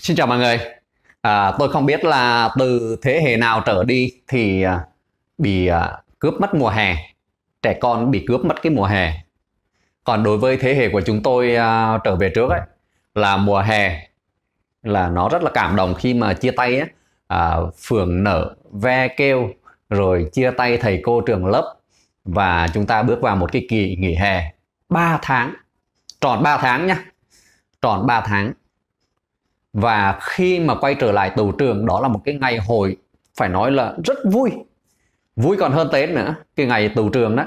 Xin chào mọi người. À, tôi không biết là từ thế hệ nào trở đi thì à, bị à, cướp mất mùa hè. Trẻ con bị cướp mất cái mùa hè. Còn đối với thế hệ của chúng tôi à, trở về trước ấy là mùa hè là nó rất là cảm động khi mà chia tay ấy, à, phường nở ve kêu rồi chia tay thầy cô trường lớp và chúng ta bước vào một cái kỳ nghỉ hè 3 tháng tròn 3 tháng nhá tròn 3 tháng và khi mà quay trở lại tù trường đó là một cái ngày hội phải nói là rất vui vui còn hơn tết nữa cái ngày tù trường đó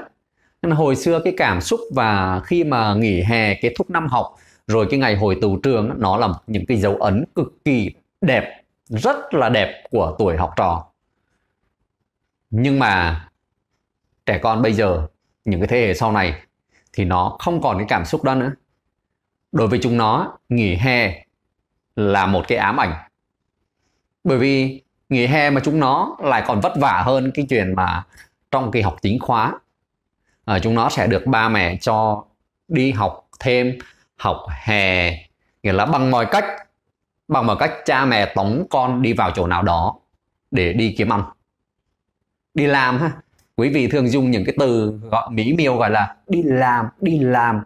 nên hồi xưa cái cảm xúc và khi mà nghỉ hè kết thúc năm học rồi cái ngày hồi tù trường nó là những cái dấu ấn cực kỳ đẹp rất là đẹp của tuổi học trò nhưng mà trẻ con bây giờ những cái thế hệ sau này thì nó không còn cái cảm xúc đó nữa đối với chúng nó nghỉ hè là một cái ám ảnh bởi vì nghỉ hè mà chúng nó lại còn vất vả hơn cái chuyện mà trong kỳ học chính khóa à, chúng nó sẽ được ba mẹ cho đi học thêm học hè nghĩa là bằng mọi cách bằng mọi cách cha mẹ tống con đi vào chỗ nào đó để đi kiếm ăn đi làm ha quý vị thường dùng những cái từ gọi mỹ miều gọi là đi làm đi làm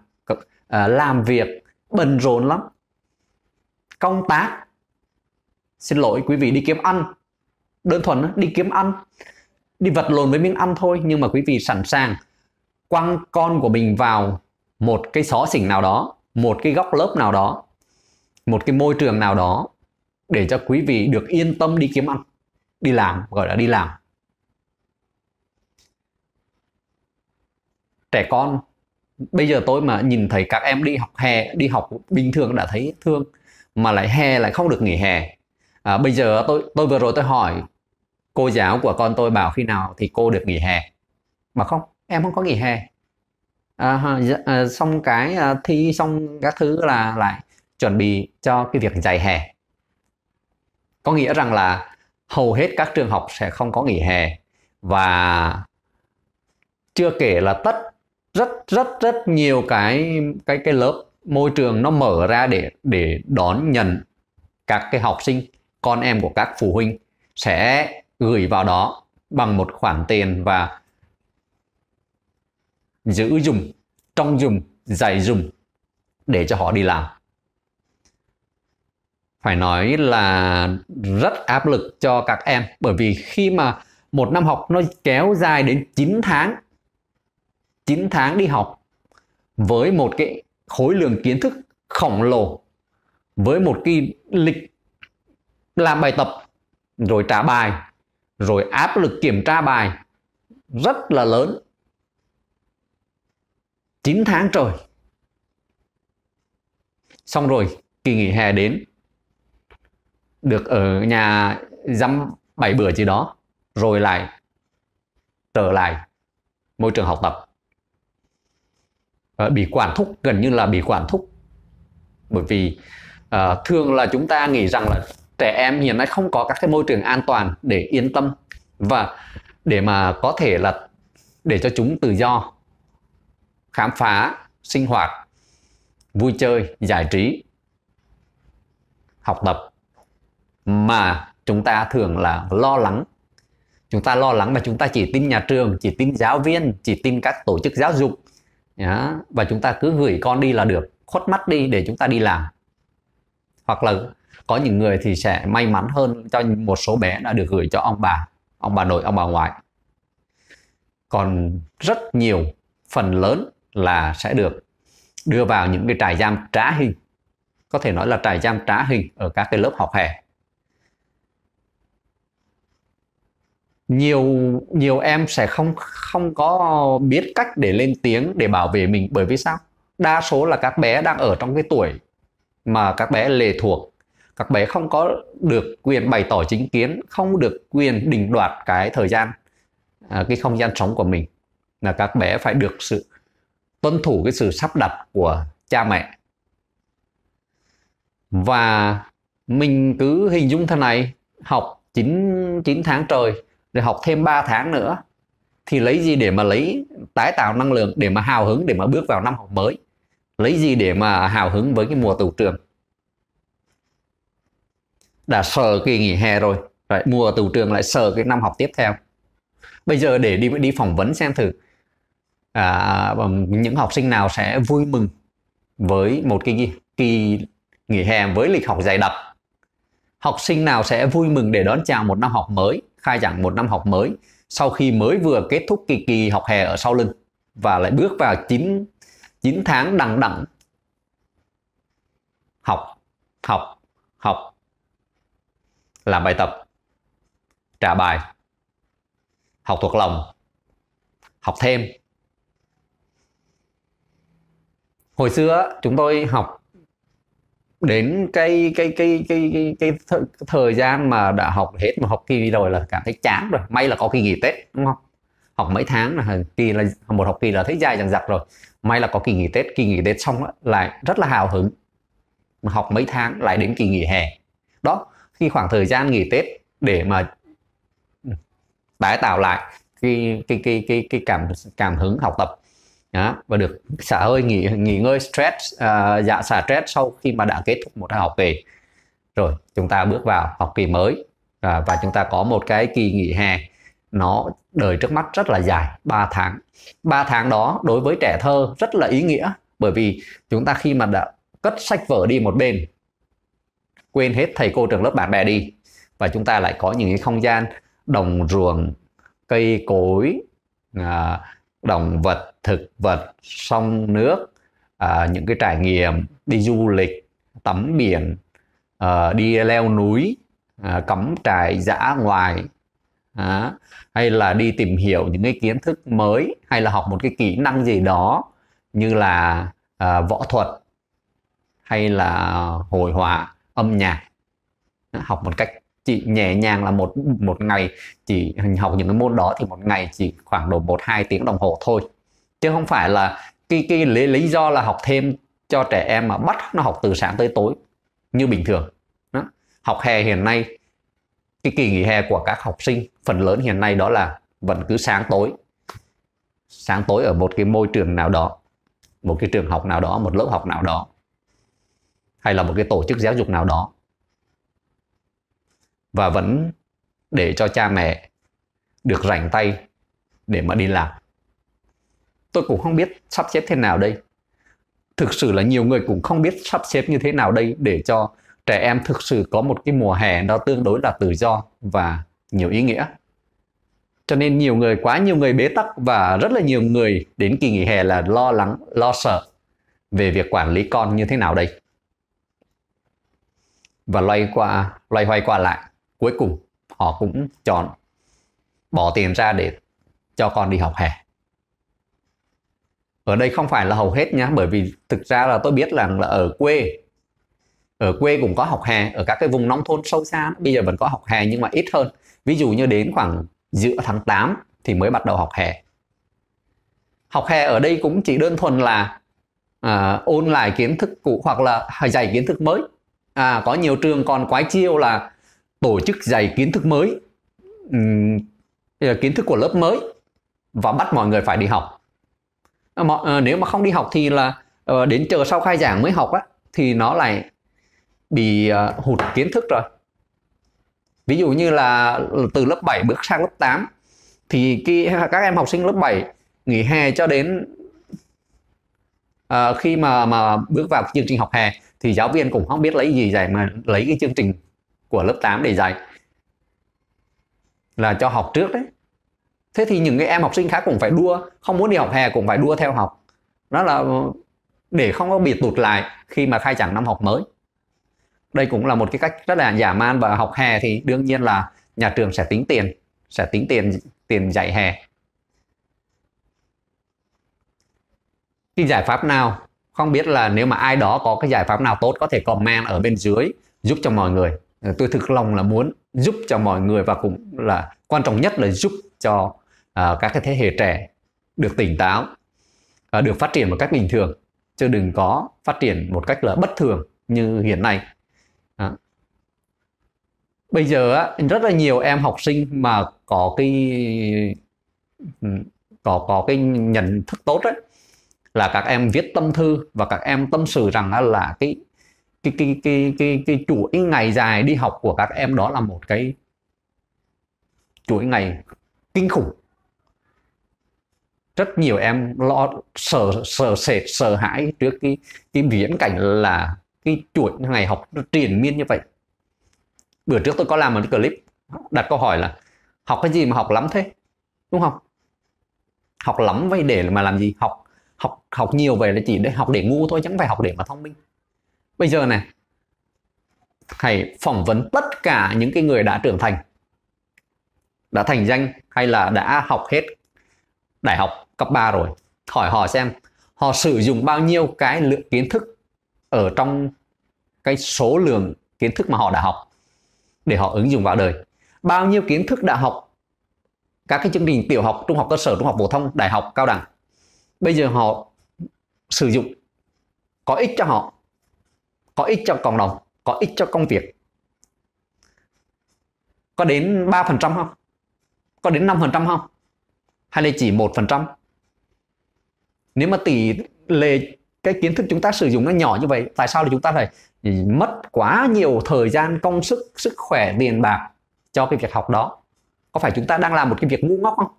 à, làm việc bận rộn lắm công tác xin lỗi quý vị đi kiếm ăn đơn thuần đi kiếm ăn đi vật lộn với miếng ăn thôi nhưng mà quý vị sẵn sàng quăng con của mình vào một cái xó xỉnh nào đó một cái góc lớp nào đó một cái môi trường nào đó để cho quý vị được yên tâm đi kiếm ăn đi làm gọi là đi làm trẻ con bây giờ tôi mà nhìn thấy các em đi học hè đi học bình thường đã thấy thương mà lại hè lại không được nghỉ hè à, bây giờ tôi tôi vừa rồi tôi hỏi cô giáo của con tôi bảo khi nào thì cô được nghỉ hè mà không em không có nghỉ hè à, dạ, à, xong cái à, thi xong các thứ là lại chuẩn bị cho cái việc dạy hè có nghĩa rằng là hầu hết các trường học sẽ không có nghỉ hè và chưa kể là tất rất rất rất nhiều cái cái cái lớp môi trường nó mở ra để để đón nhận các cái học sinh con em của các phụ huynh sẽ gửi vào đó bằng một khoản tiền và giữ dùng trong dùng dạy dùng để cho họ đi làm phải nói là rất áp lực cho các em bởi vì khi mà một năm học nó kéo dài đến 9 tháng 9 tháng đi học với một cái khối lượng kiến thức khổng lồ với một cái lịch làm bài tập rồi trả bài rồi áp lực kiểm tra bài rất là lớn 9 tháng trời xong rồi kỳ nghỉ hè đến được ở nhà dăm bảy bữa gì đó rồi lại trở lại môi trường học tập Ờ, bị quản thúc gần như là bị quản thúc bởi vì uh, thường là chúng ta nghĩ rằng là trẻ em hiện nay không có các cái môi trường an toàn để yên tâm và để mà có thể là để cho chúng tự do khám phá sinh hoạt vui chơi giải trí học tập mà chúng ta thường là lo lắng chúng ta lo lắng mà chúng ta chỉ tin nhà trường chỉ tin giáo viên chỉ tin các tổ chức giáo dục đó. và chúng ta cứ gửi con đi là được khuất mắt đi để chúng ta đi làm hoặc là có những người thì sẽ may mắn hơn cho một số bé đã được gửi cho ông bà ông bà nội ông bà ngoại còn rất nhiều phần lớn là sẽ được đưa vào những cái trại giam trá hình có thể nói là trại giam trá hình ở các cái lớp học hè nhiều nhiều em sẽ không không có biết cách để lên tiếng để bảo vệ mình bởi vì sao đa số là các bé đang ở trong cái tuổi mà các bé lệ thuộc các bé không có được quyền bày tỏ chính kiến không được quyền đình đoạt cái thời gian à, cái không gian sống của mình là các bé phải được sự tuân thủ cái sự sắp đặt của cha mẹ và mình cứ hình dung thế này học 9, 9 tháng trời rồi học thêm 3 tháng nữa thì lấy gì để mà lấy tái tạo năng lượng để mà hào hứng để mà bước vào năm học mới lấy gì để mà hào hứng với cái mùa tù trường đã sợ kỳ nghỉ hè rồi vậy mùa tù trường lại sợ cái năm học tiếp theo bây giờ để đi đi phỏng vấn xem thử à, vâng, những học sinh nào sẽ vui mừng với một cái kỳ nghỉ hè với lịch học dày đặc học sinh nào sẽ vui mừng để đón chào một năm học mới khai giảng một năm học mới sau khi mới vừa kết thúc kỳ kỳ học hè ở sau lưng và lại bước vào 9, 9 tháng đằng đẳng học học học làm bài tập trả bài học thuộc lòng học thêm hồi xưa chúng tôi học đến cái cái cái cái cái, cái th- thời gian mà đã học hết một học kỳ rồi là cảm thấy chán rồi may là có kỳ nghỉ tết đúng không học mấy tháng là kỳ là một học kỳ là thấy dài dằng dặc rồi may là có kỳ nghỉ tết kỳ nghỉ tết xong đó, lại rất là hào hứng mà học mấy tháng lại đến kỳ nghỉ hè đó khi khoảng thời gian nghỉ tết để mà tái tạo lại cái cái cái cái cái cảm cảm hứng học tập đó, và được xả hơi nghỉ nghỉ ngơi stress uh, dạ xả stress sau khi mà đã kết thúc một học kỳ rồi chúng ta bước vào học kỳ mới à, và chúng ta có một cái kỳ nghỉ hè nó đời trước mắt rất là dài 3 tháng 3 tháng đó đối với trẻ thơ rất là ý nghĩa bởi vì chúng ta khi mà đã cất sách vở đi một bên quên hết thầy cô trường lớp bạn bè đi và chúng ta lại có những cái không gian đồng ruộng cây cối à, động vật thực vật sông nước à, những cái trải nghiệm đi du lịch tắm biển à, đi leo núi à, cắm trại dã ngoài à, hay là đi tìm hiểu những cái kiến thức mới hay là học một cái kỹ năng gì đó như là à, võ thuật hay là hội họa âm nhạc học một cách chị nhẹ nhàng là một một ngày chỉ học những cái môn đó thì một ngày chỉ khoảng độ một hai tiếng đồng hồ thôi chứ không phải là cái cái lý, lý do là học thêm cho trẻ em mà bắt nó học từ sáng tới tối như bình thường đó. học hè hiện nay cái kỳ nghỉ hè của các học sinh phần lớn hiện nay đó là vẫn cứ sáng tối sáng tối ở một cái môi trường nào đó một cái trường học nào đó một lớp học nào đó hay là một cái tổ chức giáo dục nào đó và vẫn để cho cha mẹ được rảnh tay để mà đi làm. Tôi cũng không biết sắp xếp thế nào đây. Thực sự là nhiều người cũng không biết sắp xếp như thế nào đây để cho trẻ em thực sự có một cái mùa hè nó tương đối là tự do và nhiều ý nghĩa. Cho nên nhiều người, quá nhiều người bế tắc và rất là nhiều người đến kỳ nghỉ hè là lo lắng, lo sợ về việc quản lý con như thế nào đây. Và loay qua, loay hoay qua lại cuối cùng họ cũng chọn bỏ tiền ra để cho con đi học hè ở đây không phải là hầu hết nhá bởi vì thực ra là tôi biết rằng là ở quê ở quê cũng có học hè ở các cái vùng nông thôn sâu xa bây giờ vẫn có học hè nhưng mà ít hơn ví dụ như đến khoảng giữa tháng 8 thì mới bắt đầu học hè học hè ở đây cũng chỉ đơn thuần là à, ôn lại kiến thức cũ hoặc là dạy kiến thức mới à, có nhiều trường còn quái chiêu là tổ chức dạy kiến thức mới kiến thức của lớp mới và bắt mọi người phải đi học à, à, nếu mà không đi học thì là ờ, đến chờ sau khai giảng mới học á thì nó lại bị ờ, hụt kiến thức rồi ví dụ như là từ lớp 7 bước sang lớp 8 thì khi các em học sinh lớp 7 nghỉ hè cho đến ờ, khi mà mà bước vào chương trình học hè thì giáo viên cũng không biết lấy gì dạy mà lấy cái chương trình của lớp 8 để dạy là cho học trước đấy thế thì những cái em học sinh khác cũng phải đua không muốn đi học hè cũng phải đua theo học đó là để không có bị tụt lại khi mà khai giảng năm học mới đây cũng là một cái cách rất là giả man và học hè thì đương nhiên là nhà trường sẽ tính tiền sẽ tính tiền tiền dạy hè cái giải pháp nào không biết là nếu mà ai đó có cái giải pháp nào tốt có thể comment ở bên dưới giúp cho mọi người tôi thực lòng là muốn giúp cho mọi người và cũng là quan trọng nhất là giúp cho à, các cái thế hệ trẻ được tỉnh táo à, được phát triển một cách bình thường chứ đừng có phát triển một cách là bất thường như hiện nay à. bây giờ á, rất là nhiều em học sinh mà có cái có có cái nhận thức tốt đấy là các em viết tâm thư và các em tâm sự rằng là cái cái cái cái cái cái chuỗi ngày dài đi học của các em đó là một cái chuỗi ngày kinh khủng rất nhiều em lo sợ sợ sệt sợ hãi trước cái cái viễn cảnh là cái chuỗi ngày học nó triền miên như vậy bữa trước tôi có làm một cái clip đặt câu hỏi là học cái gì mà học lắm thế đúng không học lắm vậy để mà làm gì học học học nhiều về là chỉ để học để ngu thôi chẳng phải học để mà thông minh bây giờ này hãy phỏng vấn tất cả những cái người đã trưởng thành đã thành danh hay là đã học hết đại học cấp 3 rồi hỏi họ xem họ sử dụng bao nhiêu cái lượng kiến thức ở trong cái số lượng kiến thức mà họ đã học để họ ứng dụng vào đời bao nhiêu kiến thức đã học các cái chương trình tiểu học trung học cơ sở trung học phổ thông đại học cao đẳng bây giờ họ sử dụng có ích cho họ có ích cho cộng đồng có ích cho công việc có đến 3% không có đến 5% không hay là chỉ 1% nếu mà tỷ lệ cái kiến thức chúng ta sử dụng nó nhỏ như vậy tại sao thì chúng ta phải mất quá nhiều thời gian công sức sức khỏe tiền bạc cho cái việc học đó có phải chúng ta đang làm một cái việc ngu ngốc không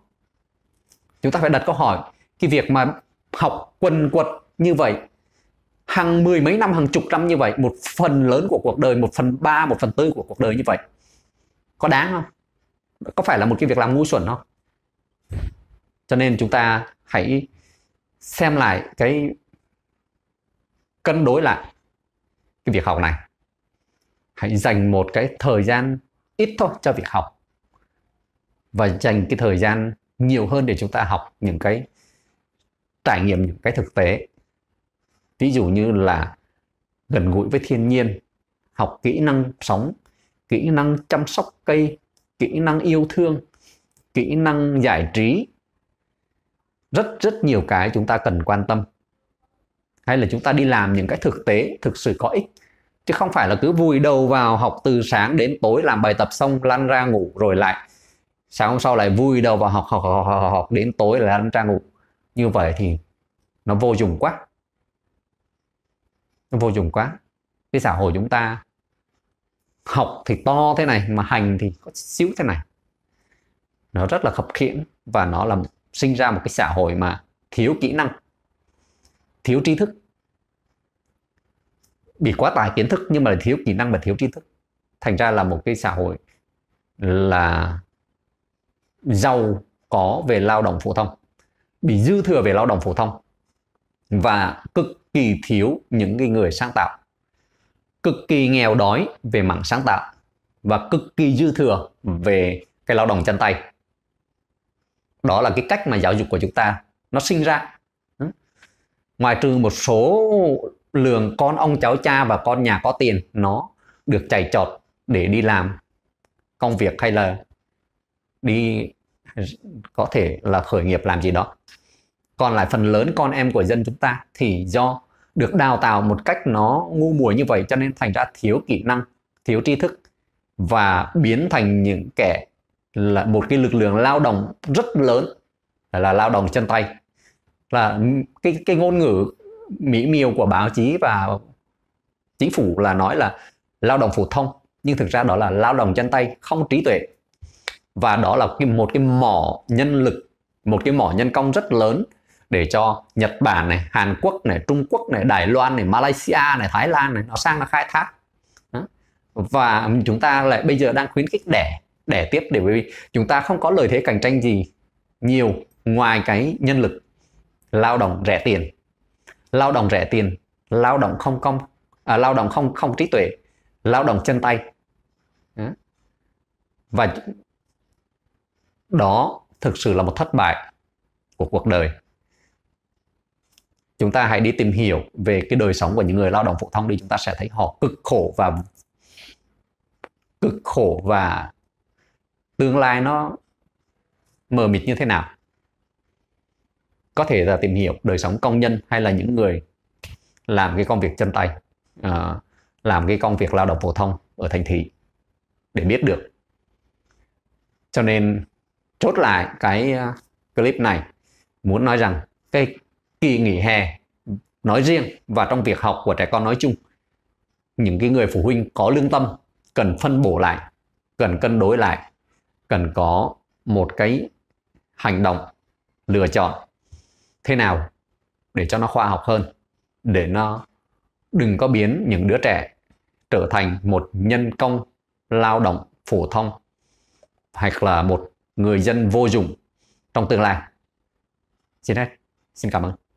chúng ta phải đặt câu hỏi cái việc mà học quần quật như vậy hàng mười mấy năm hàng chục năm như vậy một phần lớn của cuộc đời một phần ba một phần tư của cuộc đời như vậy có đáng không có phải là một cái việc làm ngu xuẩn không cho nên chúng ta hãy xem lại cái cân đối lại cái việc học này hãy dành một cái thời gian ít thôi cho việc học và dành cái thời gian nhiều hơn để chúng ta học những cái trải nghiệm những cái thực tế ví dụ như là gần gũi với thiên nhiên học kỹ năng sống kỹ năng chăm sóc cây kỹ năng yêu thương kỹ năng giải trí rất rất nhiều cái chúng ta cần quan tâm hay là chúng ta đi làm những cái thực tế thực sự có ích chứ không phải là cứ vùi đầu vào học từ sáng đến tối làm bài tập xong lăn ra ngủ rồi lại sáng hôm sau lại vùi đầu vào học học học học, học đến tối là lăn ra ngủ như vậy thì nó vô dụng quá nó vô dụng quá cái xã hội chúng ta học thì to thế này mà hành thì có xíu thế này nó rất là khập khiễng và nó làm sinh ra một cái xã hội mà thiếu kỹ năng thiếu tri thức bị quá tải kiến thức nhưng mà thiếu kỹ năng và thiếu tri thức thành ra là một cái xã hội là giàu có về lao động phổ thông bị dư thừa về lao động phổ thông và cực kỳ thiếu những cái người sáng tạo cực kỳ nghèo đói về mảng sáng tạo và cực kỳ dư thừa về cái lao động chân tay đó là cái cách mà giáo dục của chúng ta nó sinh ra ừ. ngoài trừ một số lường con ông cháu cha và con nhà có tiền nó được chảy trọt để đi làm công việc hay là đi có thể là khởi nghiệp làm gì đó còn lại phần lớn con em của dân chúng ta thì do được đào tạo một cách nó ngu muội như vậy cho nên thành ra thiếu kỹ năng thiếu tri thức và biến thành những kẻ là một cái lực lượng lao động rất lớn là lao động chân tay là cái cái ngôn ngữ mỹ miều của báo chí và chính phủ là nói là lao động phổ thông nhưng thực ra đó là lao động chân tay không trí tuệ và đó là cái, một cái mỏ nhân lực một cái mỏ nhân công rất lớn để cho Nhật Bản này, Hàn Quốc này, Trung Quốc này, Đài Loan này, Malaysia này, Thái Lan này nó sang nó khai thác và chúng ta lại bây giờ đang khuyến khích đẻ đẻ tiếp để bởi vì chúng ta không có lợi thế cạnh tranh gì nhiều ngoài cái nhân lực lao động rẻ tiền lao động rẻ tiền lao động không công à, lao động không không trí tuệ lao động chân tay và đó thực sự là một thất bại của cuộc đời chúng ta hãy đi tìm hiểu về cái đời sống của những người lao động phổ thông đi chúng ta sẽ thấy họ cực khổ và cực khổ và tương lai nó mờ mịt như thế nào có thể là tìm hiểu đời sống công nhân hay là những người làm cái công việc chân tay à, làm cái công việc lao động phổ thông ở thành thị để biết được cho nên chốt lại cái à, clip này muốn nói rằng cái kỳ nghỉ hè nói riêng và trong việc học của trẻ con nói chung những cái người phụ huynh có lương tâm cần phân bổ lại cần cân đối lại cần có một cái hành động lựa chọn thế nào để cho nó khoa học hơn để nó đừng có biến những đứa trẻ trở thành một nhân công lao động phổ thông hoặc là một người dân vô dụng trong tương lai. Xin hết. Xin cảm ơn.